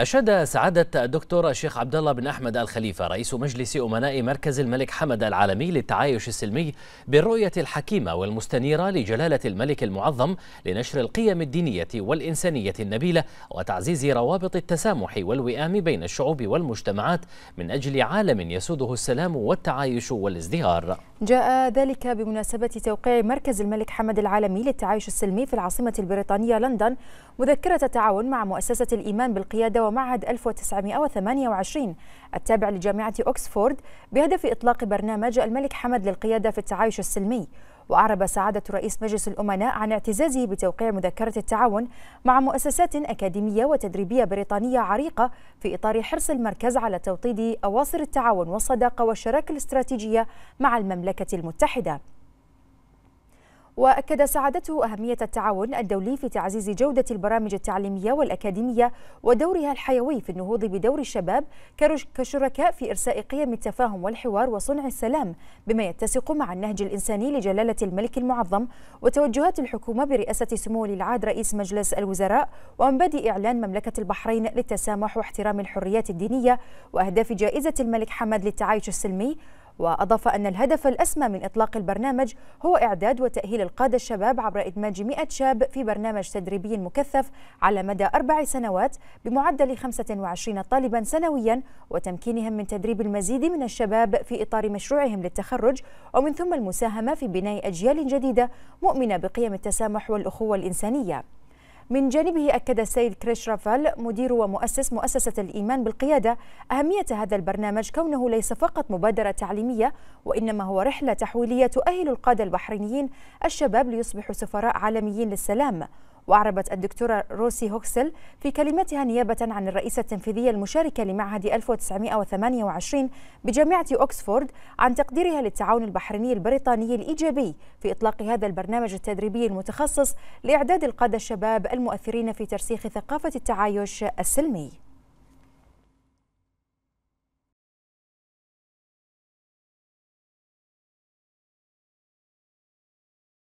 أشاد سعادة الدكتور الشيخ عبد الله بن أحمد الخليفة رئيس مجلس أمناء مركز الملك حمد العالمي للتعايش السلمي بالرؤية الحكيمة والمستنيرة لجلالة الملك المعظم لنشر القيم الدينية والإنسانية النبيلة وتعزيز روابط التسامح والوئام بين الشعوب والمجتمعات من أجل عالم يسوده السلام والتعايش والازدهار. جاء ذلك بمناسبة توقيع مركز الملك حمد العالمي للتعايش السلمي في العاصمة البريطانية لندن مذكرة تعاون مع مؤسسة الإيمان بالقيادة ومعهد 1928 التابع لجامعة أكسفورد بهدف إطلاق برنامج الملك حمد للقيادة في التعايش السلمي وأعرب سعادة رئيس مجلس الأمناء عن اعتزازه بتوقيع مذكرة التعاون مع مؤسسات أكاديمية وتدريبية بريطانية عريقة في إطار حرص المركز على توطيد أواصر التعاون والصداقة والشراكة الاستراتيجية مع المملكة المتحدة وأكد سعادته أهمية التعاون الدولي في تعزيز جودة البرامج التعليمية والأكاديمية ودورها الحيوي في النهوض بدور الشباب كشركاء في إرساء قيم التفاهم والحوار وصنع السلام بما يتسق مع النهج الإنساني لجلالة الملك المعظم وتوجهات الحكومة برئاسة سمو العهد رئيس مجلس الوزراء ومبادئ إعلان مملكة البحرين للتسامح واحترام الحريات الدينية وأهداف جائزة الملك حمد للتعايش السلمي وأضاف أن الهدف الأسمى من إطلاق البرنامج هو إعداد وتأهيل القادة الشباب عبر إدماج 100 شاب في برنامج تدريبي مكثف على مدى أربع سنوات بمعدل 25 طالبا سنويا وتمكينهم من تدريب المزيد من الشباب في إطار مشروعهم للتخرج ومن ثم المساهمة في بناء أجيال جديدة مؤمنة بقيم التسامح والأخوة الإنسانية من جانبه أكد السيد كريش رافال مدير ومؤسس مؤسسة الإيمان بالقيادة أهمية هذا البرنامج كونه ليس فقط مبادرة تعليمية وإنما هو رحلة تحويلية تؤهل القادة البحرينيين الشباب ليصبحوا سفراء عالميين للسلام وأعربت الدكتورة روسي هوكسل في كلمتها نيابة عن الرئيسة التنفيذية المشاركة لمعهد 1928 بجامعة أوكسفورد عن تقديرها للتعاون البحريني البريطاني الإيجابي في إطلاق هذا البرنامج التدريبي المتخصص لإعداد القادة الشباب المؤثرين في ترسيخ ثقافة التعايش السلمي